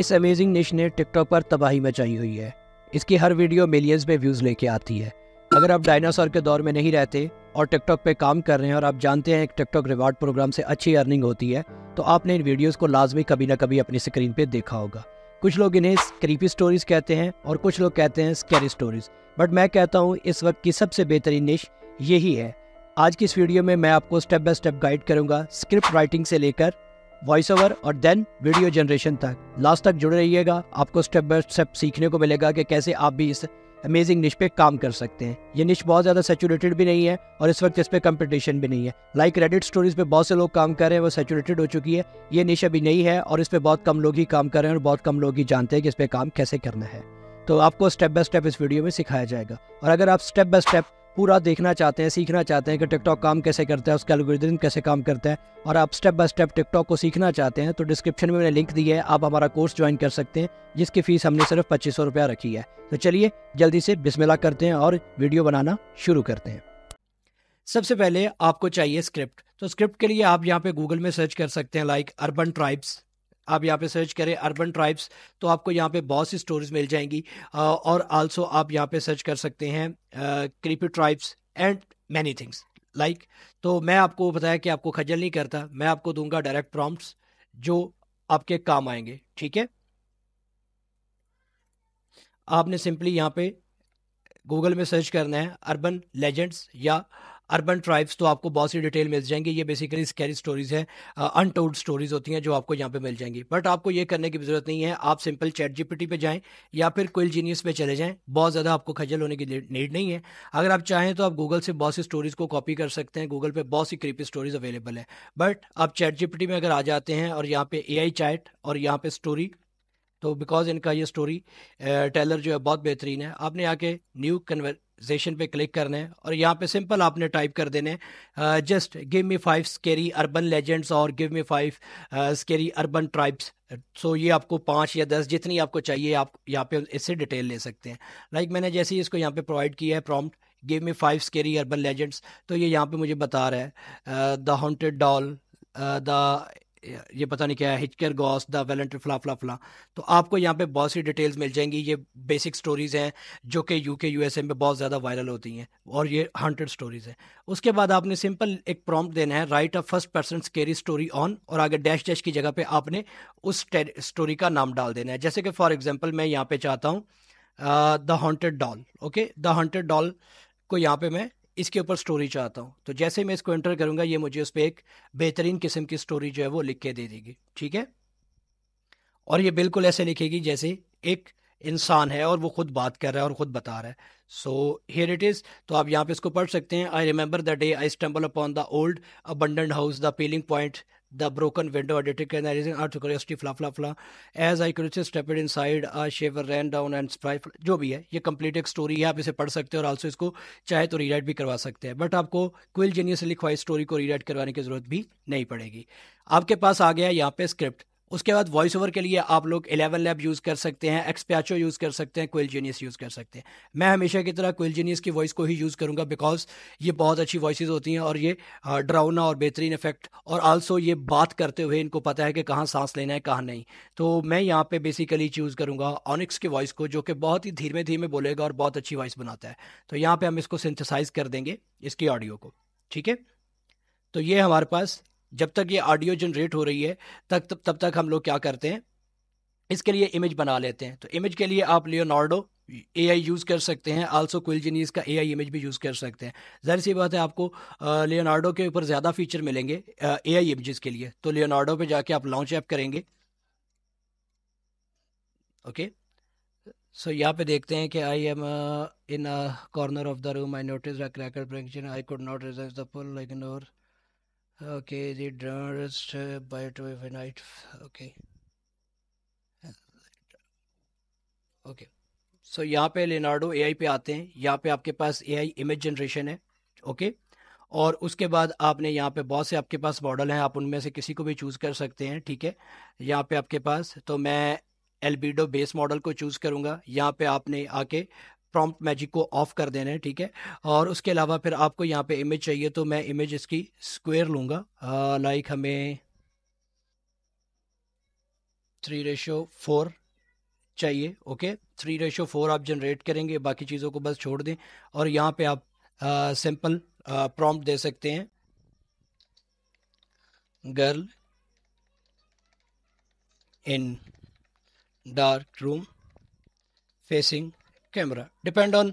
इस अमेजिंग निश ने टिकटॉक पर तबाही मचाई हुई है इसकी हर वीडियो मिलियंस में व्यूज़ लेके आती है अगर आप डायनासोर के दौर में नहीं रहते और टिकटॉक पे काम कर रहे हैं और आप जानते हैं टिकटॉक रिवार्ड प्रोग्राम से अच्छी अर्निंग होती है तो आपने इन वीडियोस को लाजमी कभी ना कभी अपनी स्क्रीन पे देखा होगा कुछ लोग इन्हें क्रीपी स्टोरीज कहते हैं और कुछ लोग कहते हैं स्कैरी स्टोरीज बट मैं कहता हूँ इस वक्त की सबसे बेहतरीन निश यही है आज की इस वीडियो में मैं आपको स्टेप बाय स्टेप गाइड करूंगा स्क्रिप्ट राइटिंग से लेकर वॉइस ओवर और देन वीडियो जनरेशन तक लास्ट तक जुड़े रहिएगा आपको स्टेप बाय स्टेप सीखने को मिलेगा कि कैसे आप भी इस अमेजिंग निश पे काम कर सकते हैं ये निश बहुत ज़्यादा सेचूरेटेड भी नहीं है और इस वक्त इस पे कंपटीशन भी नहीं है लाइक रेडिट स्टोरीज पे बहुत से लोग काम कर रहे हैं वो सेचुरेटेड हो चुकी है ये निश अभी नहीं है और इस पर बहुत कम लोग ही काम कर रहे हैं और बहुत कम लोग ही जानते हैं कि इस पे काम कैसे करना है तो आपको स्टेप बाय स्टेप इस वीडियो में सिखाया जाएगा और अगर आप स्टेप बाय स्टेप पूरा देखना चाहते हैं सीखना चाहते हैं कि टिकटॉक काम कैसे करता है उसके एल्गोरिदम कैसे काम करता है और आप स्टेप बाय स्टेप टिकटॉक को सीखना चाहते हैं तो डिस्क्रिप्शन में मैंने लिंक दी है आप हमारा कोर्स ज्वाइन कर सकते हैं जिसकी फ़ीस हमने सिर्फ पच्चीस सौ रुपया रखी है तो चलिए जल्दी से बिस्मिल्लाह करते हैं और वीडियो बनाना शुरू करते हैं सबसे पहले आपको चाहिए स्क्रिप्ट तो स्क्रिप्ट के लिए आप यहाँ पे गूगल में सर्च कर सकते हैं लाइक अर्बन ट्राइब्स आप यहाँ पे सर्च करें अर्बन ट्राइब्स तो आपको यहाँ पे बहुत सी स्टोरीज मिल जाएंगी और आल्सो आप यहाँ पे सर्च कर सकते हैं creepy tribes and many things like तो मैं आपको बताया कि आपको खजल नहीं करता मैं आपको दूंगा डायरेक्ट प्रॉम्प्ट्स जो आपके काम आएंगे ठीक है आपने सिंपली यहाँ पे गूगल में सर्च करना है अर्बन लेजेंड्स या अर्बन ट्राइब्स तो आपको बहुत सी डिटेल मिल जाएंगी ये बेसिकली स्कैरी स्टोरीज है अनटोल्ड uh, स्टोरीज होती हैं जो आपको यहाँ पे मिल जाएंगी बट आपको ये करने की जरूरत नहीं है आप सिंपल चैट जीपीटी पे जाएं या फिर कोयल जीनियस पे चले जाएं बहुत ज़्यादा आपको खजल होने की नीड नहीं है अगर आप चाहें तो आप गूगल से बहुत सी स्टोरीज को कॉपी कर सकते हैं गूगल पर बहुत सी क्रीपी स्टोरीज अवेलेबल है बट आप चैट जीपीटी में अगर आ जाते हैं और यहाँ पे ए आई चैट और यहाँ पे स्टोरी तो बिकॉज इनका ये स्टोरी टेलर जो है बहुत बेहतरीन है आपने आके न्यू कन्वर्जेशन पे क्लिक करना है और यहाँ पे सिंपल आपने टाइप कर देने just give me five scary urban legends और give me five scary urban tribes so ये आपको पाँच या दस जितनी आपको चाहिए आप यहाँ पे इससे डिटेल ले सकते हैं लाइक like मैंने जैसे ही इसको यहाँ पे प्रोवाइड किया है prompt give me five scary urban legends तो ये यहाँ पे मुझे बता रहा है द हॉन्टेड डॉल द ये पता नहीं क्या है हिचकर गॉस द वेलेंटर फला फला फला तो आपको यहाँ पे बहुत सी डिटेल्स मिल जाएंगी ये बेसिक स्टोरीज़ हैं जो कि यूके यूएसए में बहुत ज़्यादा वायरल होती हैं और ये हंटेड स्टोरीज़ हैं उसके बाद आपने सिंपल एक प्रॉम्प्ट देना है write a first person scary story on और आगे डैश डैश की जगह पर आपने उस स्टोरी का नाम डाल देना है जैसे कि फॉर एग्जाम्पल मैं यहाँ पर चाहता हूँ the haunted doll okay the haunted doll को यहाँ पे मैं इसके ऊपर स्टोरी चाहता हूँ तो जैसे मैं इसको एंटर करूँगा ये मुझे उस पर एक बेहतरीन किस्म की स्टोरी जो है वो लिख के दे देगी ठीक है और ये बिल्कुल ऐसे लिखेगी जैसे एक इंसान है और वो खुद बात कर रहा है और खुद बता रहा है सो हेयर इट इज़ तो आप यहाँ पे इसको पढ़ सकते हैं I remember the day I stumble upon the old abandon house the peeling paint the broken window a detective analyzing out of curiosity fla fla fla as i curiously stepped inside a shaver ran down and spry जो भी है ये complete एक story है आप इसे पढ़ सकते हैं और आल्सो इसको चाहे तो रीराइट भी करवा सकते हैं बट आपको क्विल जीनियस लिखवाई स्टोरी को रीराइट करवाने की जरूरत भी नहीं पड़ेगी आपके पास आ गया यहाँ पे स्क्रिप्ट उसके बाद वॉइस ओवर के लिए आप लोग एलेवन लैब यूज़ कर सकते हैं एक्सप्याचो यूज़ कर सकते हैं क्विल जीनियस यूज़ कर सकते हैं मैं हमेशा की तरह क्विल जीनियस की वॉइस को ही यूज़ करूँगा बिकॉज ये बहुत अच्छी वॉइस होती हैं और ये ड्राउना और बेहतरीन इफेक्ट और आल्सो ये बात करते हुए इनको पता है कि कहाँ सांस लेना है कहाँ नहीं तो मैं यहाँ पर बेसिकली चूज़ करूँगा ऑनिक्स की वॉइस को जो कि बहुत ही धीमे धीमे बोलेगा और बहुत अच्छी वॉइस बनाता है तो यहाँ पर हम इसको सिंथिसाइज़ कर देंगे इसकी ऑडियो को ठीक है तो ये हमारे पास जब तक ये ऑडियो जनरेट हो रही है तक तब तब तक हम लोग क्या करते हैं इसके लिए इमेज बना लेते हैं तो इमेज के लिए आप लियोनार्डो ए आई यूज़ कर सकते हैं आल्सो कोयल जीनीस का ए आई इमेज भी यूज़ कर सकते हैं जाहिर सी बात है आपको लियोनार्डो के ऊपर ज़्यादा फीचर मिलेंगे ए आई इमेज़ के लिए तो लियोनार्डो पे जाके आप लॉन्च ऐप करेंगे ओके सो यहाँ पे देखते हैं कि I am in corner of the room I notice I could not reserve the full like ignore Okay, the nearest uh, biotovinite. Okay. Okay so so, यहाँ पे लिनार्डो एआई पे आते हैं यहाँ पे आपके पास एआई इमेज जनरेशन है ओके okay? और उसके बाद आपने यहाँ पे बहुत से आपके पास मॉडल हैं आप उनमें से किसी को भी चूज़ कर सकते हैं ठीक है यहाँ पे आपके पास तो मैं एलबीडो बेस मॉडल को चूज़ करूँगा यहाँ पे आपने आके प्रॉम्प्ट मैजिक को ऑफ कर देना है ठीक है और उसके अलावा फिर आपको यहाँ पे इमेज चाहिए तो मैं इमेज इसकी स्क्वायर लूंगा लाइक हमें थ्री रेशो फोर चाहिए ओके थ्री रेशो फोर आप जनरेट करेंगे बाकी चीज़ों को बस छोड़ दें और यहाँ पे आप सिंपल प्रॉम्प्ट दे सकते हैं girl in dark room facing camera depend on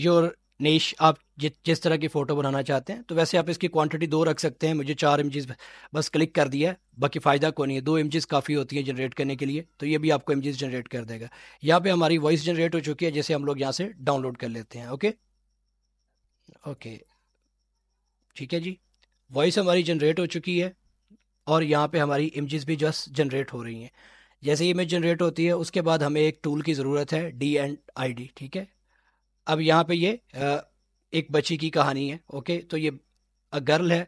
your niche आप जि, जिस तरह की फ़ोटो बनाना चाहते हैं तो वैसे आप इसकी क्वांटिटी दो रख सकते हैं मुझे चार इमेजेस बस क्लिक कर दिया बाकी फ़ायदा कौन नहीं है दो इमेजेस काफ़ी होती हैं जनरेट करने के लिए तो ये भी आपको इमेजेस जनरेट कर देगा यहाँ पे हमारी वॉइस जनरेट हो चुकी है जैसे हम लोग यहाँ से डाउनलोड कर लेते हैं ओके ओके ठीक है जी वॉइस हमारी जनरेट हो चुकी है और यहाँ पर हमारी इमेजेस भी जस्ट जनरेट हो रही हैं जैसे इमेज जनरेट होती है उसके बाद हमें एक टूल की ज़रूरत है डी एंड आई डी ठीक है अब यहाँ पे ये एक बच्ची की कहानी है ओके तो ये गर्ल है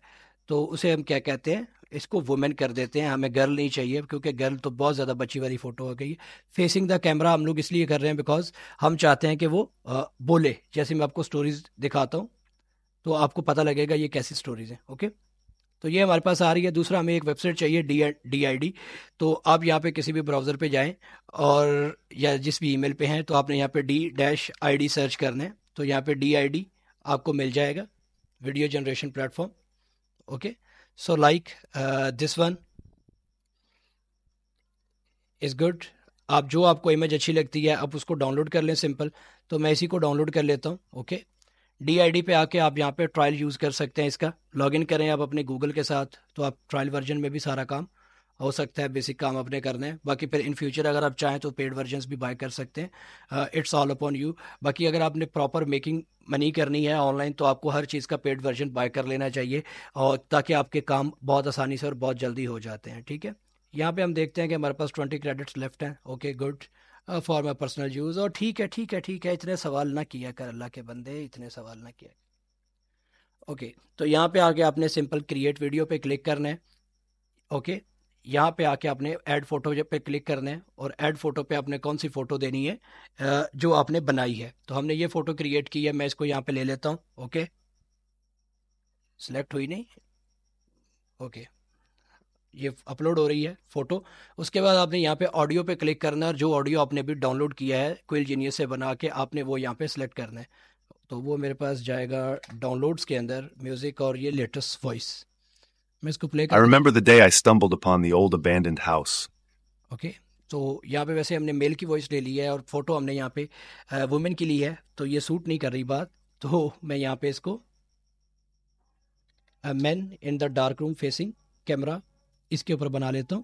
तो उसे हम क्या कहते हैं इसको वुमेन कर देते हैं हमें गर्ल नहीं चाहिए क्योंकि गर्ल तो बहुत ज़्यादा बच्ची वाली फ़ोटो हो गई है फेसिंग द कैमरा हम लोग इसलिए कर रहे हैं बिकॉज हम चाहते हैं कि वो बोले जैसे मैं आपको स्टोरीज़ दिखाता हूँ तो आपको पता लगेगा ये कैसी स्टोरीज़ हैं ओके तो ये हमारे पास आ रही है दूसरा हमें एक वेबसाइट चाहिए डी डी आई डी तो आप यहाँ पे किसी भी ब्राउज़र पे जाएं और या जिस भी ईमेल पे हैं तो आपने यहाँ पे D dash I D search करना है तो यहाँ पे डी आई डी आपको मिल जाएगा video generation platform okay so like this one is good आप जो आपको इमेज अच्छी लगती है आप उसको डाउनलोड कर लें सिंपल तो मैं इसी को डाउनलोड कर लेता हूँ ओके okay? डी पे आके आप यहाँ पे ट्रायल यूज़ कर सकते हैं इसका लॉगिन करें आप अपने गूगल के साथ तो आप ट्रायल वर्जन में भी सारा काम हो सकता है बेसिक काम अपने करने हैं बाकी फिर इन फ्यूचर अगर आप चाहें तो पेड वर्जन भी बाय कर सकते हैं इट्स ऑल अपॉन यू बाकी अगर आपने प्रॉपर मेकिंग मनी करनी है ऑनलाइन तो आपको हर चीज़ का पेड वर्जन बाय कर लेना चाहिए और ताकि आपके काम बहुत आसानी से और बहुत जल्दी हो जाते हैं ठीक है यहाँ पे हम देखते हैं कि हमारे पास ट्वेंटी क्रेडिट्स लेफ्ट हैं okay good for my personal use और ठीक है ठीक है ठीक है इतने सवाल ना किया कर अल्लाह के बंदे इतने सवाल ना किया ओके okay, तो यहाँ पे आके आपने सिंपल क्रिएट वीडियो पे क्लिक करना है ओके okay, यहाँ पे आके आपने ऐड फोटो पे क्लिक करना है और ऐड फोटो पे आपने कौन सी फ़ोटो देनी है जो आपने बनाई है तो हमने ये फ़ोटो क्रिएट की है मैं इसको यहाँ पे ले लेता हूँ ओके okay? सेलेक्ट हुई नहीं ओके okay. ये अपलोड हो रही है फोटो उसके बाद आपने यहाँ पे ऑडियो पे क्लिक करना है जो ऑडियो आपने भी डाउनलोड किया है क्विल जीनियस से बना के आपने वो यहाँ पे सेलेक्ट करना है तो वो मेरे पास जाएगा डाउनलोड्स के अंदर म्यूजिक और ये लेटेस्ट वॉइस मैं इसको play I remember the day I stumbled upon the old abandoned house okay तो यहाँ पे वैसे हमने मेल की वॉइस ले ली है और फोटो हमने यहाँ पे वुमेन की ली है तो ये सूट नहीं कर रही बात तो मैं यहाँ पे इसको man in the dark room facing camera इसके ऊपर बना लेता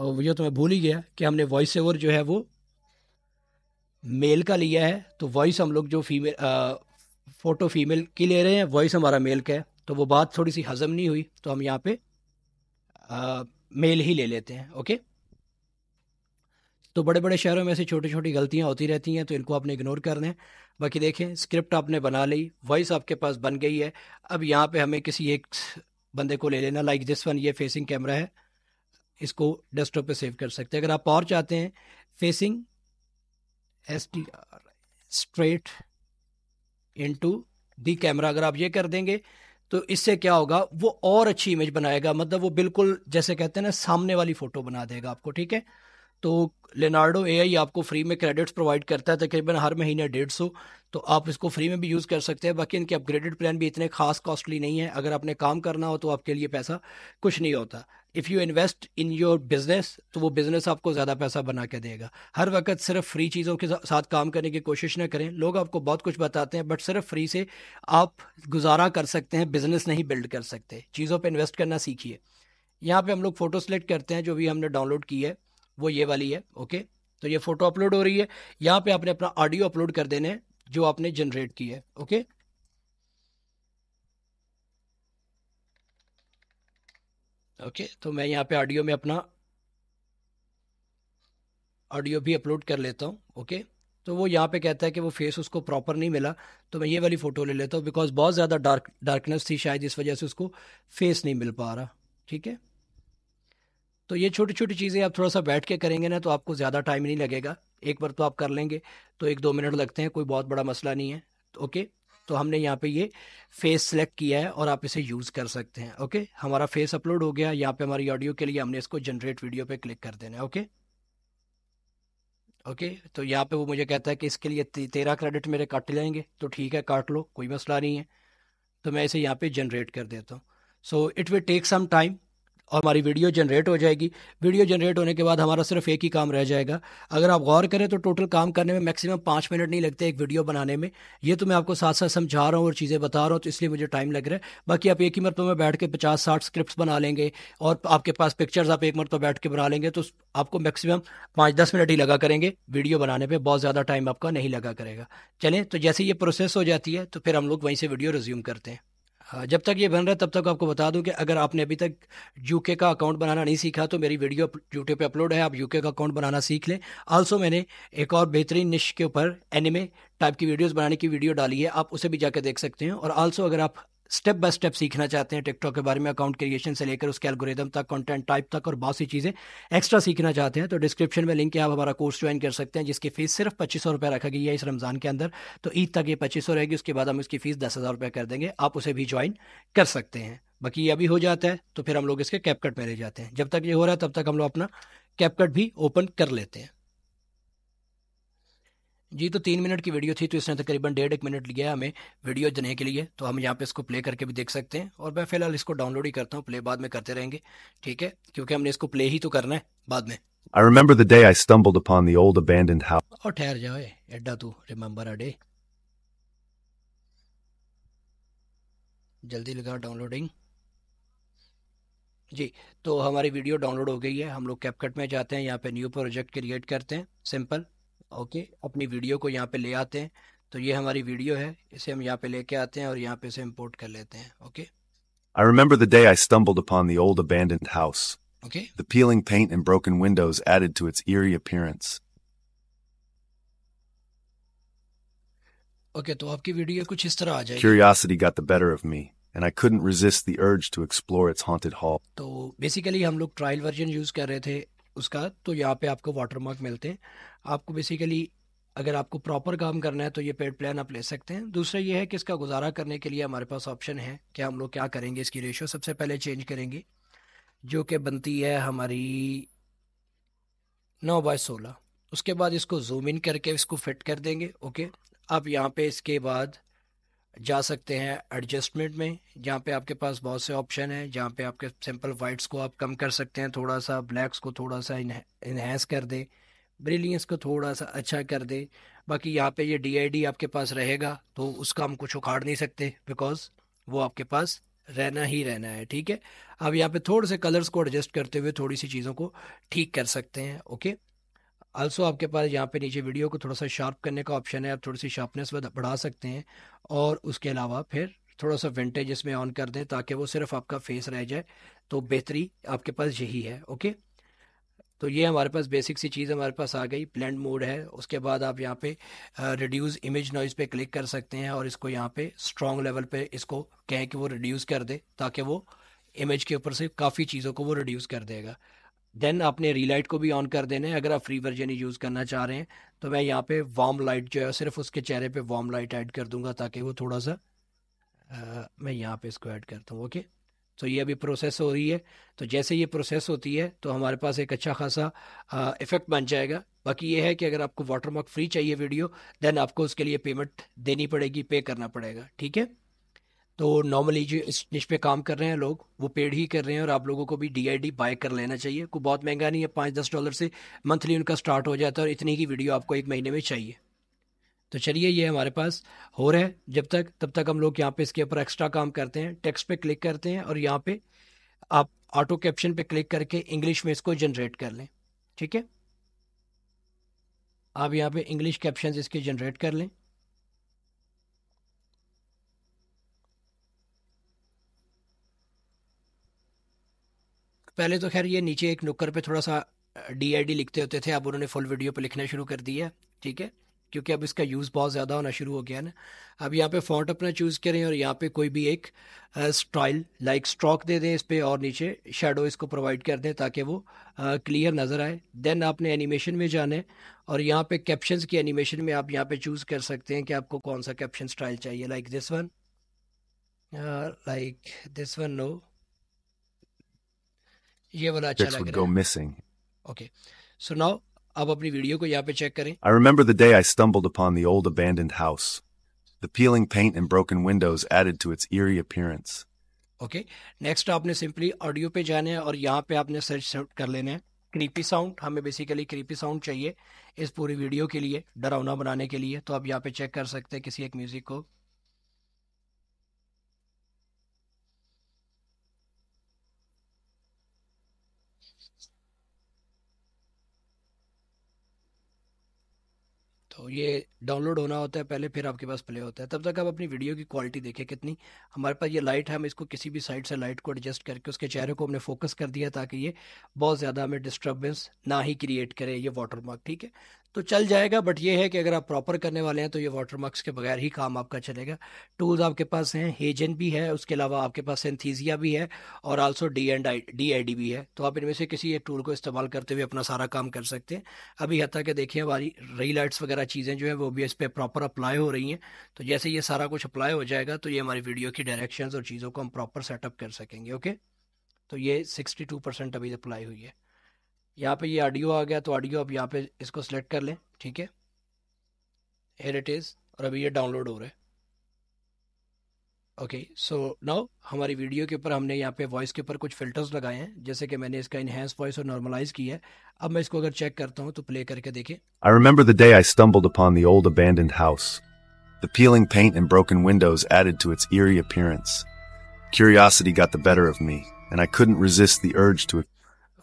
हूँ ये तो मैं भूल ही गया कि हमने वॉइस ओवर जो है वो मेल का लिया है तो वॉइस हम लोग जो फीमेल फ़ोटो फीमेल की ले रहे हैं वॉइस हमारा मेल का है तो वो बात थोड़ी सी हज़म नहीं हुई तो हम यहाँ पे आ, मेल ही ले लेते हैं ओके तो बड़े बड़े शहरों में ऐसी छोटी छोटी गलतियाँ होती रहती हैं तो इनको आपने इग्नोर करना है बाकी देखें स्क्रिप्ट आपने बना ली वॉइस आपके पास बन गई है अब यहाँ पे हमें किसी एक बंदे को ले लेना लाइक दिस वन ये फेसिंग कैमरा है इसको डेस्कटॉप पे सेव कर सकते हैं अगर आप और चाहते हैं facing S T R straight into the camera अगर आप ये कर देंगे तो इससे क्या होगा वो और अच्छी इमेज बनाएगा मतलब वो बिल्कुल जैसे कहते हैं ना सामने वाली फोटो बना देगा आपको ठीक है तो लेनार्डो आई आपको फ्री में क्रेडिट्स प्रोवाइड करता है तकरीबन हर महीने डेढ़ सौ तो आप इसको फ्री में भी यूज़ कर सकते हैं बाकी इनके अपग्रेडेड प्लान भी इतने खास कॉस्टली नहीं है अगर आपने काम करना हो तो आपके लिए पैसा कुछ नहीं होता if you invest in your business तो वो बिज़नेस आपको ज़्यादा पैसा बना के देगा हर वक्त सिर्फ फ्री चीज़ों के साथ काम करने की कोशिश ना करें लोग आपको बहुत कुछ बताते हैं बट सिर्फ फ्री से आप गुजारा कर सकते हैं बिज़नेस नहीं बिल्ड कर सकते चीज़ों पर इन्वेस्ट करना सीखिए यहाँ पर हम लोग फ़ोटो सेलेक्ट करते हैं जो भी हमने डाउनलोड की है वो ये वाली है ओके तो ये फोटो अपलोड हो रही है यहाँ पे आपने अपना ऑडियो अपलोड कर देना है जो आपने जनरेट की है ओके ओके तो मैं यहाँ पे ऑडियो में अपना ऑडियो भी अपलोड कर लेता हूँ ओके तो वो यहाँ पे कहता है कि वो फेस उसको प्रॉपर नहीं मिला तो मैं ये वाली फ़ोटो ले लेता हूँ बिकॉज बहुत ज़्यादा डार्क डार्कनेस थी शायद इस वजह से उसको फेस नहीं मिल पा रहा ठीक है तो ये छोटी छोटी चीज़ें आप थोड़ा सा बैठ के करेंगे ना तो आपको ज़्यादा टाइम नहीं लगेगा एक बार तो आप कर लेंगे तो एक दो मिनट लगते हैं कोई बहुत बड़ा मसला नहीं है तो ओके तो हमने यहाँ पे ये फेस सेलेक्ट किया है और आप इसे यूज़ कर सकते हैं ओके हमारा फेस अपलोड हो गया यहाँ पे हमारी ऑडियो के लिए हमने इसको जनरेट वीडियो पे क्लिक कर देना है ओके ओके तो यहाँ पे वो मुझे कहता है कि इसके लिए ते, तेरह क्रेडिट मेरे काट जाएंगे तो ठीक है काट लो कोई मसला नहीं है तो मैं इसे यहाँ पे जनरेट कर देता हूँ so it will take some time और हमारी वीडियो जनरेट हो जाएगी वीडियो जनरेट होने के बाद हमारा सिर्फ एक ही काम रह जाएगा अगर आप गौर करें तो टोटल काम करने में मैक्सिमम पाँच मिनट नहीं लगते एक वीडियो बनाने में ये तो मैं आपको साथ साथ समझा रहा हूँ और चीज़ें बता रहा हूँ तो इसलिए मुझे टाइम लग रहा है बाकी आप एक ही मरतबा में बैठ के पचास साठ स्क्रिप्ट बना लेंगे और आपके पास पिक्चर्स आप एक मरतबा बैठ के बना लेंगे तो आपको मैक्सिमम पाँच दस मिनट ही लगा करेंगे वीडियो बनाने पर बहुत ज़्यादा टाइम आपका नहीं लगा करेगा चलें तो जैसे ये प्रोसेस हो जाती है तो फिर हम लोग वहीं से वीडियो रिज्यूम करते हैं हाँ, जब तक ये बन रहा है तब तक आपको बता दूं कि अगर आपने अभी तक यूके का अकाउंट बनाना नहीं सीखा तो मेरी वीडियो यूट्यूब पे अपलोड है आप यूके का अकाउंट बनाना सीख लें आल्सो मैंने एक और बेहतरीन निश के ऊपर एनिमे टाइप की वीडियोस बनाने की वीडियो डाली है आप उसे भी जाकर देख सकते हैं और आल्सो अगर आप स्टेप बाय स्टेप सीखना चाहते हैं टिकटॉक के बारे में अकाउंट क्रिएशन से लेकर उसके एल्गोरिदम तक कंटेंट टाइप तक और बहुत सी चीज़ें एक्स्ट्रा सीखना चाहते हैं तो डिस्क्रिप्शन में लिंक है आप हमारा कोर्स ज्वाइन कर सकते हैं जिसकी फीस सिर्फ पच्चीस सौ रुपये रखा गया है इस रमज़ान के अंदर तो ईद तक ये पच्चीस सौ रहेगी उसके बाद हम इसकी फीस दस हज़ार रुपये कर देंगे आप उसे भी ज्वाइन कर सकते हैं बाकी ये अभी हो जाता है तो फिर हम लोग इसके कैपकट में ले जाते हैं जब तक ये हो रहा है तब तक हम लोग अपना कैपकट भी ओपन कर लेते हैं जी तो तीन मिनट की वीडियो थी तो इसने तकरीबन डेढ़ एक मिनट लिया हमें वीडियो देने के लिए तो हम यहाँ पे इसको प्ले करके भी देख सकते हैं और मैं फिलहाल इसको डाउनलोड ही करता हूँ प्ले बाद में करते रहेंगे ठीक है क्योंकि हमने इसको प्ले ही तो करना है बाद में I remember the day I stumbled upon the old abandoned house. Oh, ठहर जाओ एड्डा तू remember a day. जल्दी लगा डाउनलोडिंग जी तो हमारी वीडियो डाउनलोड हो गई है हम लोग कैपकट में जाते हैं यहाँ पे न्यू प्रोजेक्ट क्रिएट करते हैं सिंपल ओके अपनी वीडियो को यहाँ पे ले आते हैं तो ये हमारी वीडियो है इसे हम यहाँ पे लेके आते हैं और यहाँ पे इसे इम्पोर्ट कर लेते हैं okay I remember the day I stumbled upon the old abandoned house. Okay. The peeling paint and broken windows added to its eerie appearance. Okay, तो आपकी वीडियो कुछ इस तरह आ जाएगी. Curiosity got the better of me and I couldn't resist the urge to explore its haunted hall. तो basically हम लोग trial version use कर रहे थे उसका तो यहाँ पे आपको वाटरमार्क मिलते हैं आपको बेसिकली अगर आपको प्रॉपर काम करना है तो ये पेड प्लान आप ले सकते हैं दूसरा ये है कि इसका गुजारा करने के लिए हमारे पास ऑप्शन है कि हम लोग क्या करेंगे इसकी रेशो सबसे पहले चेंज करेंगे जो कि बनती है हमारी नौ बाय सोलह उसके बाद इसको जूम इन करके इसको फिट कर देंगे ओके आप यहाँ पे इसके बाद जा सकते हैं एडजस्टमेंट में जहाँ पे आपके पास बहुत से ऑप्शन हैं जहाँ पे आपके सिंपल वाइट्स को आप कम कर सकते हैं थोड़ा सा ब्लैक्स को थोड़ा सा इन्हेंस कर दें ब्रिलियंस को थोड़ा सा अच्छा कर दे बाकी यहाँ पे ये डीआईडी आपके पास रहेगा तो उसका हम कुछ उखाड़ नहीं सकते बिकॉज वो आपके पास रहना ही रहना है ठीक है अब यहाँ पे थोड़े से कलर्स को एडजस्ट करते हुए थोड़ी सी चीज़ों को ठीक कर सकते हैं ओके आल्सो आपके पास यहाँ पे नीचे वीडियो को थोड़ा सा शार्प करने का ऑप्शन है आप थोड़ी सी शार्पनेस बढ़ा सकते हैं और उसके अलावा फिर थोड़ा सा विंटेज इसमें ऑन कर दें ताकि वो सिर्फ आपका फेस रह जाए तो बेहतरी आपके पास यही है ओके तो ये हमारे पास बेसिक सी चीज़ हमारे पास आ गई ब्लेंड मोड है उसके बाद आप यहाँ पे रिड्यूस इमेज नॉइज़ पे क्लिक कर सकते हैं और इसको यहाँ पे स्ट्रॉन्ग लेवल पे इसको कहें कि वो रिड्यूस कर दे ताकि वो इमेज के ऊपर से काफ़ी चीज़ों को वो रिड्यूस कर देगा देन आपने रीलाइट को भी ऑन कर देना है अगर आप फ्री वर्जन ही यूज़ करना चाह रहे हैं तो मैं यहाँ पे वार्म लाइट जो है सिर्फ उसके चेहरे पे वार्म लाइट ऐड कर दूंगा ताकि वो थोड़ा सा आ, मैं यहाँ पे इसको ऐड करता हूँ ओके तो ये अभी प्रोसेस हो रही है तो जैसे ये प्रोसेस होती है तो हमारे पास एक अच्छा खासा इफेक्ट बन जाएगा बाकी ये है कि अगर आपको वाटरमार्क फ्री चाहिए वीडियो देन आपको उसके लिए पेमेंट देनी पड़ेगी पे करना पड़ेगा ठीक है तो नॉर्मली जो इस निश पे काम कर रहे हैं लोग वो पेड ही कर रहे हैं और आप लोगों को भी डी बाय कर लेना चाहिए कोई बहुत महंगा नहीं है पाँच दस डॉलर से मंथली उनका स्टार्ट हो जाता है और इतनी ही वीडियो आपको एक महीने में चाहिए तो चलिए ये हमारे पास हो रहा है जब तक तब तक हम लोग यहाँ पे इसके ऊपर एक्स्ट्रा काम करते हैं टेक्स्ट पे क्लिक करते हैं और यहाँ पे आप ऑटो कैप्शन पे क्लिक करके इंग्लिश में इसको जनरेट कर लें ठीक है आप यहाँ पे इंग्लिश कैप्शन इसके जनरेट कर लें पहले तो खैर ये नीचे एक नुक्कर पे थोड़ा सा डी लिखते होते थे अब उन्होंने फुल वीडियो पे लिखना शुरू कर दिया ठीक है क्योंकि अब इसका यूज़ बहुत ज़्यादा होना शुरू हो गया है ना अब यहाँ पे फॉन्ट अपना चूज़ करें और यहाँ पे कोई भी एक स्टाइल लाइक स्ट्रोक दे दें इस पर और नीचे शेडो इसको प्रोवाइड कर दें ताकि वो क्लियर नज़र आए देन आपने एनिमेशन में जाना है और यहाँ पे कैप्शंस की एनिमेशन में आप यहाँ पे चूज़ कर सकते हैं कि आपको कौन सा कैप्शन स्टाइल चाहिए like this one like this one no ये वाला अच्छा लग रहा है ओके सो नाउ आप अपनी वीडियो को यहाँ पे चेक करें I remember the day I stumbled upon the old abandoned house the peeling paint and broken windows added to its eerie appearance okay next आपने सिंपली ऑडियो पे जाने है और यहाँ पे आपने सर्च कर लेने हैं क्रीपी साउंड हमें बेसिकली क्रीपी साउंड चाहिए इस पूरी वीडियो के लिए डरावना बनाने के लिए तो आप यहाँ पे चेक कर सकते हैं किसी एक म्यूजिक को तो ये डाउनलोड होना होता है पहले फिर आपके पास प्ले होता है तब तक आप अपनी वीडियो की क्वालिटी देखें कितनी हमारे पास ये लाइट है हम इसको किसी भी साइड से लाइट को एडजस्ट करके उसके चेहरे को हमने फोकस कर दिया ताकि ये बहुत ज़्यादा हमें डिस्टर्बेंस ना ही क्रिएट करे ये वाटर मार्क ठीक है तो चल जाएगा बट ये है कि अगर आप प्रॉपर करने वाले हैं तो ये वाटर मार्क्स के बगैर ही काम आपका चलेगा टूल्स आपके पास हैं हेजन भी है उसके अलावा आपके पास एंथीजिया भी है और also D and I D I D भी है तो आप इनमें से किसी एक टूल को इस्तेमाल करते हुए अपना सारा काम कर सकते हैं अभी हत्या कि देखिए हमारी रील लाइट्स वगैरह चीज़ें जो है वो भी इस पर प्रॉपर अप्लाई हो रही हैं तो जैसे ये सारा कुछ अप्लाई हो जाएगा तो ये हमारी वीडियो की डायरेक्शन और चीज़ों को हम प्रॉपर सेटअप कर सकेंगे ओके तो ये टू परसेंट अभी अप्लाई हुई है यहाँ पे ये ऑडियो आ गया तो ऑडियो आप यहाँ पे इसको सेलेक्ट कर लें ठीक है हेर इट इज़ और अभी ये डाउनलोड हो रहा है ओके सो नाउ हमारी वीडियो के ऊपर हमने यहाँ पे वॉइस के ऊपर कुछ फिल्टर्स लगाए हैं जैसे कि मैंने इसका इनहेंस वॉइस और नॉर्मलाइज किया है अब मैं इसको अगर चेक करता हूँ तो प्ले करके देखें I remember the day I stumbled upon the old abandoned house the peeling paint and broken windows added to its eerie appearance curiosity got the better of me and I couldn't resist the urge to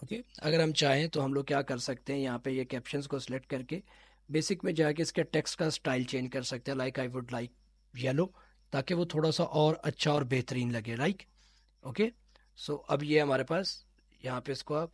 okay अगर हम चाहें तो हम लोग क्या कर सकते हैं यहाँ पे ये कैप्शन को सिलेक्ट करके बेसिक में जाके इसके टेक्स्ट का स्टाइल चेंज कर सकते हैं like I would like yellow ताकि वो थोड़ा सा और अच्छा और बेहतरीन लगे लाइक ओके सो अब ये हमारे पास यहाँ पे इसको आप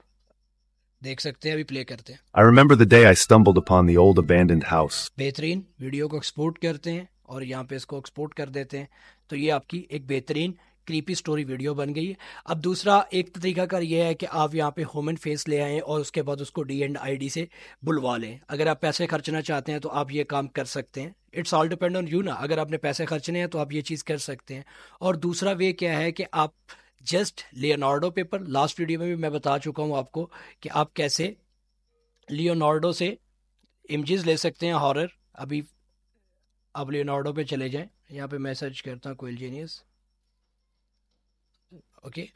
देख सकते हैं अभी प्ले करते हैं I remember the day I stumbled upon the old abandoned house बेहतरीन वीडियो को एक्सपोर्ट करते हैं और यहाँ पे इसको एक्सपोर्ट कर देते हैं तो ये आपकी एक बेहतरीन क्रीपी स्टोरी वीडियो बन गई है अब दूसरा एक तरीकाकार यह है कि आप यहाँ पे होम एंड फेस ले आएँ और उसके बाद उसको डी एंड आई डी से बुलवा लें अगर आप पैसे खर्चना चाहते हैं तो आप ये काम कर सकते हैं it's all depend on you ना अगर आपने पैसे खर्चने हैं तो आप ये चीज़ कर सकते हैं और दूसरा वे क्या है कि आप जस्ट लियोनार्डो पेपर लास्ट वीडियो में भी मैं बता चुका हूँ आपको कि आप कैसे लियोनार्डो से इमेजेस ले सकते हैं हॉरर अभी आप लियोनार्डो पे चले जाएं यहाँ पे मैं सर्च करता हूँ जीनियस ओके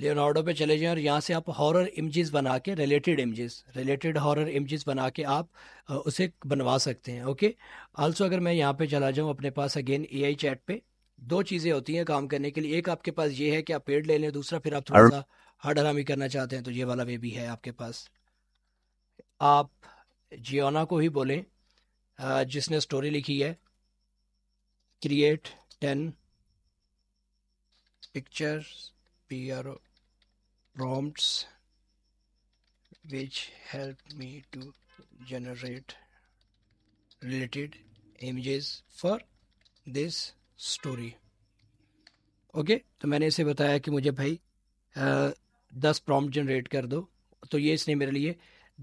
लियोनार्डो पे चले जाएं और यहाँ से आप हॉरर इमेजेस बना के related images related horror images बना के आप उसे बनवा सकते हैं ओके आल्सो अगर मैं यहाँ पे चला जाऊँ अपने पास अगेन ए आई चैट पे दो चीज़ें होती हैं काम करने के लिए एक आपके पास ये है कि आप पेड़ ले लें दूसरा फिर आप थोड़ा सा हड हरामी करना चाहते हैं तो ये वाला वे भी है आपके पास आप जियोना को ही बोलें जिसने स्टोरी लिखी है create ten pictures PR prompts which help me to generate related images for this story. Okay okay, तो मैंने इसे बताया कि मुझे भाई आ, दस प्रॉम्प्ट जनरेट कर दो तो ये इसने मेरे लिए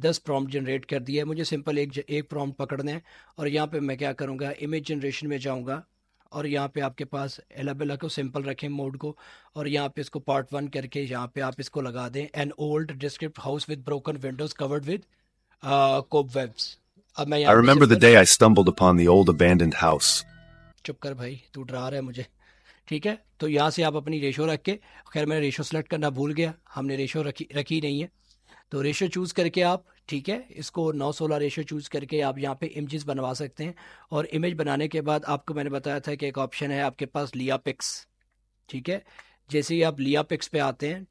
दस प्रॉम्प्ट जनरेट कर दिया है मुझे सिंपल एक एक प्रॉम्प्ट पकड़ना है और यहाँ पे मैं क्या करूँगा इमेज जनरेशन में जाऊँगा और यहाँ पे आपके पास एलाबेला को सिंपल रखें मोड को और यहाँ पे इसको पार्ट वन करके यहाँ पे आप इसको लगा दें an old decrepit house with broken windows covered with cobwebs अब मैं I remember the day I stumbled upon the old abandoned house. चुप कर भाई तू डरा रहा है मुझे ठीक है तो यहाँ से आप अपनी रेशो रख के खैर मैंने रेशो सेलेक्ट करना भूल गया हमने रेशो रखी रखी नहीं है तो रेशो चूज़ करके आप ठीक है इसको नौ सोलह रेशो चूज़ करके आप यहाँ पे इमेजेस बनवा सकते हैं और इमेज बनाने के बाद आपको मैंने बताया था कि एक ऑप्शन है आपके पास लिया पिक्स ठीक है जैसे ही आप लिया पिक्स पे आते हैं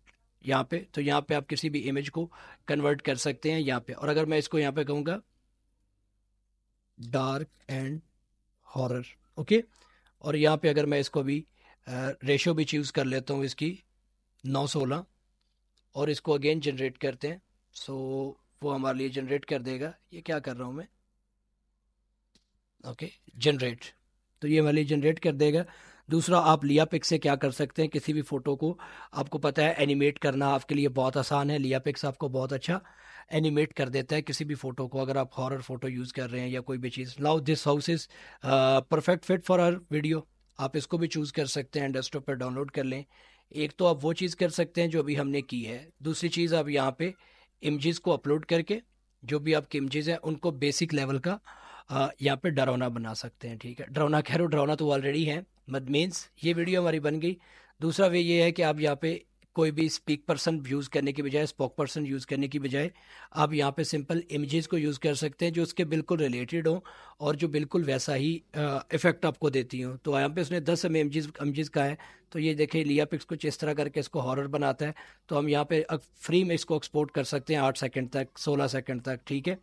यहाँ पे तो यहाँ पे आप किसी भी इमेज को कन्वर्ट कर सकते हैं यहाँ पे और अगर मैं इसको यहाँ पे कहूँगा डार्क एंड हॉरर ओके और यहाँ पे अगर मैं इसको भी रेशो भी चूज़ कर लेता हूँ इसकी नौ सोलह और इसको अगेन जनरेट करते हैं सो so, वो हमारे लिए जनरेट कर देगा ये क्या कर रहा हूँ मैं ओके जनरेट तो ये हमारे लिए जनरेट कर देगा दूसरा आप लिया पिक से क्या कर सकते हैं किसी भी फ़ोटो को आपको पता है एनिमेट करना आपके लिए बहुत आसान है लिया पिक्स आपको बहुत अच्छा एनिमेट कर देता है किसी भी फ़ोटो को अगर आप हॉरर फ़ोटो यूज़ कर रहे हैं या कोई भी चीज़ लाउ this house is perfect fit for our video आप इसको भी चूज़ कर सकते हैं डेस्कटॉप पर डाउनलोड कर लें एक तो आप वो चीज़ कर सकते हैं जो अभी हमने की है दूसरी चीज़ आप यहाँ पर इमजेज को अपलोड करके जो भी आपके इमजेज हैं उनको बेसिक लेवल का यहाँ पे डरावना बना सकते हैं ठीक है डरावना खैर डरावना तो ऑलरेडी है मद मीन्स ये वीडियो हमारी बन गई दूसरा वे ये है कि आप यहाँ पे कोई भी स्पीक पर्सन यूज़ करने की बजाय स्पोक पर्सन यूज़ करने की बजाय आप यहाँ पे सिंपल इमेजेस को यूज़ कर सकते हैं जो उसके बिल्कुल रिलेटेड हो और जो बिल्कुल वैसा ही इफेक्ट आपको देती हो तो यहाँ पे उसने दस एम इमेजेस इमेजेस का है तो ये देखिए लिया पिक्स कुछ इस तरह करके इसको हॉरर बनाता है तो हम यहाँ पे फ्री में इसको एक्सपोर्ट कर सकते हैं आठ सेकेंड तक सोलह सेकेंड तक ठीक है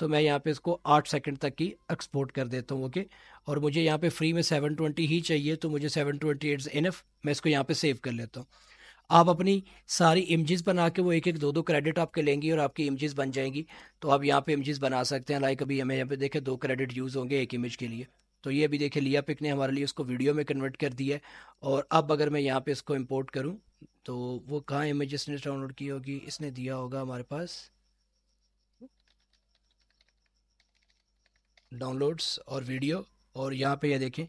तो मैं यहाँ पे इसको आठ सेकंड तक की एक्सपोर्ट कर देता हूँ ओके और मुझे यहाँ पे फ्री में सेवन ट्वेंटी ही चाहिए तो मुझे सेवन ट्वेंटी एट्स इनफ मैं इसको यहाँ पे सेव कर लेता हूँ आप अपनी सारी इमेजेस बना के वो एक एक दो दो क्रेडिट आपके लेंगी और आपकी इमेजेस बन जाएंगी तो आप यहाँ पे इमेजेस बना सकते हैं लाइक अभी हमें यहाँ पे देखें दो क्रेडिट यूज़ होंगे एक इमेज के लिए तो ये अभी देखे लिया पिक ने हमारे लिए उसको वीडियो में कन्वर्ट कर दिया है और अब अगर मैं यहाँ पे इसको इम्पोर्ट करूँ तो वो कहाँ इमेज ने डाउनलोड की होगी इसने दिया होगा हमारे पास डाउनलोड्स और वीडियो और यहाँ पे ये यह देखें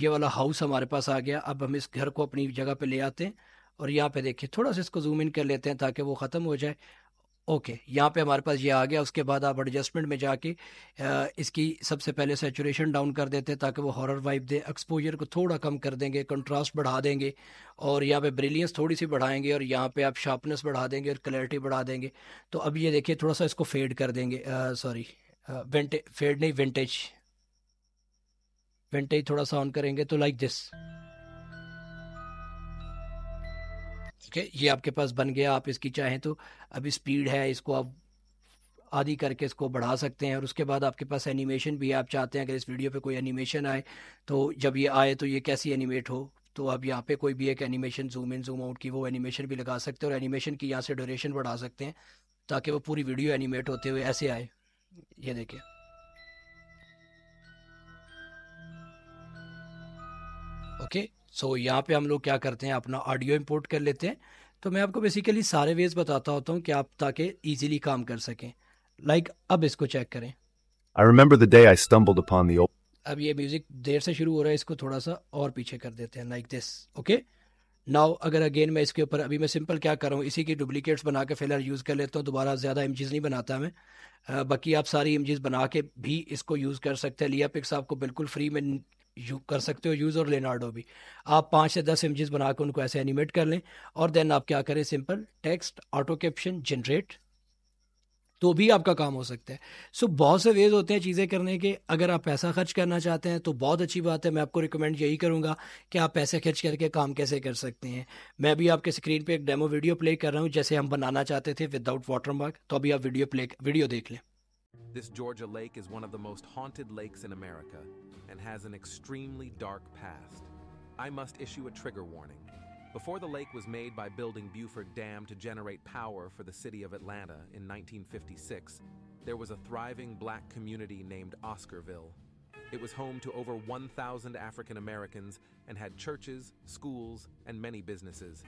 ये वाला हाउस हमारे पास आ गया अब हम इस घर को अपनी जगह पे ले आते हैं और यहाँ पे देखिए थोड़ा सा इसको जूम इन कर लेते हैं ताकि वो ख़त्म हो जाए ओके यहाँ पे हमारे पास ये आ गया उसके बाद आप एडजस्टमेंट में जाके इसकी सबसे पहले सेचुरेशन डाउन कर देते हैं ताकि वो हॉरर वाइब दे एक्सपोजर को थोड़ा कम कर देंगे कंट्रास्ट बढ़ा देंगे और यहाँ पे ब्रिलियंस थोड़ी सी बढ़ाएंगे और यहाँ पे आप शार्पनेस बढ़ा देंगे और क्लैरिटी बढ़ा देंगे तो अब ये देखिए थोड़ा सा इसको फेड कर देंगे सॉरी फेड नहीं विंटेज विंटेज थोड़ा सा ऑन करेंगे तो लाइक दिस ओके ये आपके पास बन गया आप इसकी चाहें तो अभी स्पीड है इसको आप आदि करके इसको बढ़ा सकते हैं और उसके बाद आपके पास एनिमेशन भी है आप चाहते हैं अगर इस वीडियो पे कोई एनिमेशन आए तो जब ये आए तो ये कैसी एनिमेट हो तो आप यहाँ पे कोई भी एक animation zoom in zoom out की वो एनिमेशन भी लगा सकते हैं और एनिमेशन की यहाँ से ड्यूरेशन बढ़ा सकते हैं ताकि वो पूरी वीडियो एनिमेट होते हुए ऐसे आए ये देखिए ओके okay? सो so, यहाँ पे हम लोग क्या करते हैं अपना ऑडियो इंपोर्ट कर लेते हैं तो मैं आपको बेसिकली सारे वेज बताता होता हूँ कि आप ताकि ईजिली काम कर सकें लाइक like, अब इसको चेक करें I remember the day I stumbled upon the old... अब ये म्यूजिक देर से शुरू हो रहा है इसको थोड़ा सा और पीछे कर देते हैं लाइक दिस ओके नाउ अगर अगेन मैं इसके ऊपर अभी मैं सिंपल क्या कर रहा हूँ इसी की डुप्लीकेट्स बना के फिलहाल यूज़ कर लेता हूँ दोबारा ज़्यादा इमजेज़ नहीं बनाता मैं बाकी आप सारी इमजेज़ बना के भी इसको यूज़ कर सकते हैं लिया पिक्स आपको बिल्कुल फ्री में यू कर सकते हो यूज़ और लेनार्डो भी आप पाँच से दस इमेजेस के उनको ऐसे एनिमेट कर लें और देन आप क्या करें simple text auto caption generate तो भी आपका काम हो सकता है सो so, बहुत से वेज होते हैं चीज़ें करने के अगर आप पैसा खर्च करना चाहते हैं तो बहुत अच्छी बात है मैं आपको रिकमेंड यही करूँगा कि आप पैसे खर्च करके काम कैसे कर सकते हैं मैं भी आपके स्क्रीन पे एक डेमो वीडियो प्ले कर रहा हूँ जैसे हम बनाना चाहते थे विदाउट वाटर मार्क तो अभी आप वीडियो प्ले वीडियो देख लें This Georgia lake is one of the most haunted lakes in America and has an extremely dark past. I must issue a trigger warning. Before the lake was made by building Buford Dam to generate power for the city of Atlanta in 1956, there was a thriving black community named Oscarville. It was home to over 1,000 African Americans and had churches, schools, and many businesses.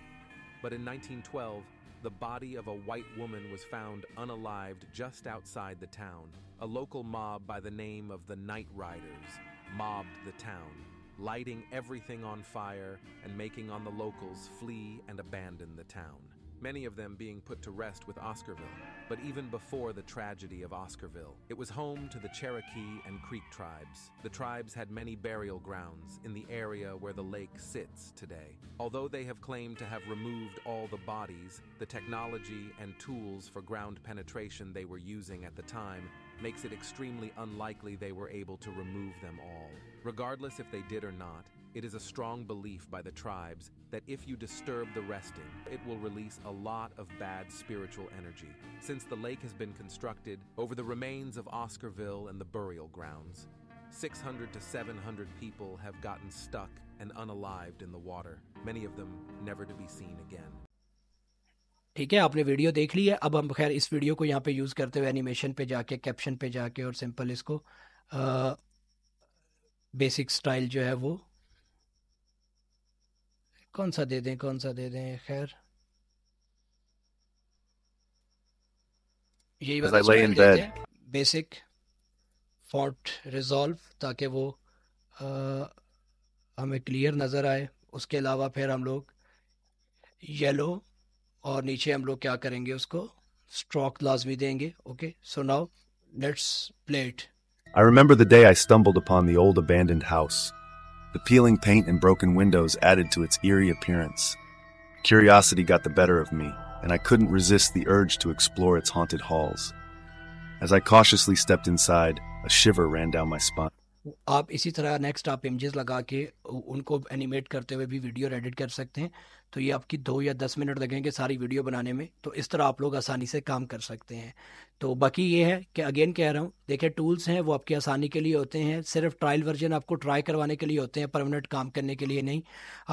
But in 1912, the body of a white woman was found unalived just outside the town. A local mob by the name of the Night Riders mobbed the town, lighting everything on fire and making on the locals flee and abandon the town many of them being put to rest with Oscarville. But even before the tragedy of Oscarville, it was home to the Cherokee and Creek tribes. The tribes had many burial grounds in the area where the lake sits today. Although they have claimed to have removed all the bodies, the technology and tools for ground penetration they were using at the time makes it extremely unlikely they were able to remove them all. Regardless if they did or not, it is a strong belief by the tribes that if you disturb the resting, it will release a lot of bad spiritual energy. Since the lake has been constructed over the remains of Oscarville and the burial grounds, 600 to 700 people have gotten stuck and unalived in the water, many of them never to be seen again. ठीक है आपने video देख ली है अब हम खैर इस video को यहाँ पे यूज़ करते हुए एनिमेशन पे जाके कैप्शन पे जाके और सिंपल इसको बेसिक स्टाइल जो है वो कौन सा दे दें कौन सा दे दें खैर यही बात बेसिक फॉर्ट रिजॉल्व ताकि वो आ, हमें क्लियर नज़र आए उसके अलावा फिर हम लोग येलो और नीचे हम लोग क्या करेंगे उसको स्ट्रोक लाजमी देंगे okay so now let's play it I remember the day I stumbled upon the old abandoned house The peeling paint and broken windows added to its eerie appearance. Curiosity got the better of me, and I couldn't resist the urge to explore its haunted halls. As I cautiously stepped inside, a shiver ran down my spine. आप इसी तरह next आप images लगा के उनको animate करते हुए भी वीडियो एडिट कर सकते हैं तो ये आपकी दो या दस मिनट लगेंगे सारी वीडियो बनाने में तो इस तरह आप लोग आसानी से काम कर सकते हैं तो बाकी ये है कि अगेन कह रहा हूँ देखिए टूल्स हैं वो आपकी आसानी के लिए होते हैं सिर्फ ट्रायल वर्जन आपको ट्राई करवाने के लिए होते हैं परमानेंट काम करने के लिए नहीं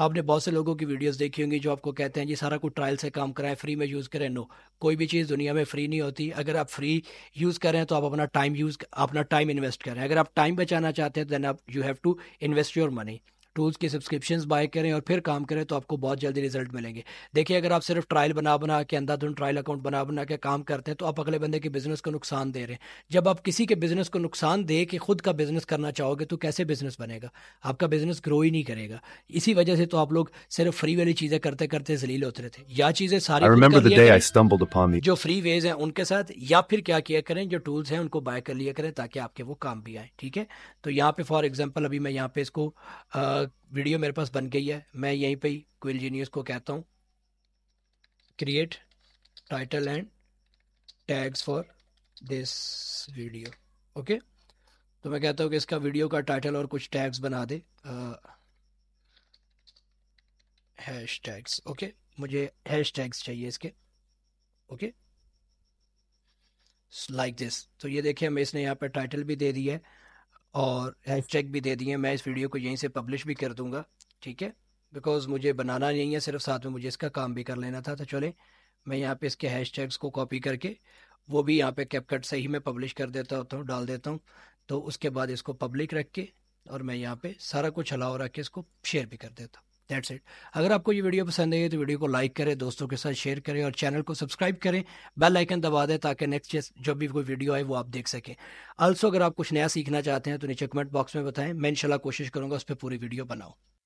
आपने बहुत से लोगों की वीडियोस देखी होंगी जो आपको कहते हैं जी सारा कुछ ट्रायल से काम कराएं फ्री में यूज़ करें नो कोई भी चीज़ दुनिया में फ्री नहीं होती अगर आप फ्री यूज़ करें तो आप अपना टाइम यूज़ अपना टाइम इन्वेस्ट करें अगर आप टाइम बचाना चाहते हैं देन आप you have to invest your money tools के सब्सक्रिप्शन बाय करें और फिर काम करें तो आपको बहुत जल्दी रिजल्ट मिलेंगे देखिए अगर आप सिर्फ ट्रायल बना बना के अंधाधुन ट्रायल अकाउंट बना बना के काम करते हैं तो आप अगले बंदे के बिजनेस को नुकसान दे रहे हैं जब आप किसी के बिजनेस को नुकसान दे के खुद का बिजनेस करना चाहोगे तो कैसे बिजनेस बनेगा आपका बिजनेस ग्रो ही नहीं करेगा इसी वजह से तो आप लोग सिर्फ फ्री वाली चीजें करते करते जलील होते थे या चीजें सारी जो फ्री वेज है उनके साथ या फिर क्या किया करें जो टूल्स हैं उनको बाय कर लिया करें ताकि आपके वो काम भी आए ठीक है तो यहाँ पे फॉर एग्जाम्पल अभी मैं यहाँ पे इसको वीडियो मेरे पास बन गई है मैं यहीं पे ही क्विल जीनियस को कहता हूँ create title and tags for this video okay तो मैं कहता हूँ कि इसका वीडियो का टाइटल और कुछ टैग्स बना दे हैश टैग्स ओके मुझे हैश टैग्स चाहिए इसके ओके लाइक दिस तो ये देखिए हमें इसने यहाँ पर टाइटल भी दे दिया है और हैश टैग भी दे दिए मैं इस वीडियो को यहीं से पब्लिश भी कर दूंगा ठीक है बिकॉज मुझे बनाना नहीं है सिर्फ साथ में मुझे इसका काम भी कर लेना था तो चले मैं यहाँ पे इसके हैश टैग्स को कॉपी करके वो भी यहाँ पे कैपकट से ही मैं पब्लिश कर देता होता हूँ डाल देता हूँ तो उसके बाद इसको पब्लिक रख के और मैं यहाँ पे सारा कुछ अलाव रख के इसको शेयर भी कर देता हूँ दैट्स इट अगर आपको ये वीडियो पसंद आई है तो वीडियो को लाइक करें दोस्तों के साथ शेयर करें और चैनल को सब्सक्राइब करें बेल आइकन दबा दें ताकि नेक्स्ट जो भी कोई वीडियो आए वो आप देख सकें अल्सो अगर आप कुछ नया सीखना चाहते हैं तो नीचे कमेंट बॉक्स में बताएं मैं इंशाल्लाह कोशिश करूंगा उस पर पूरी वीडियो बनाऊँ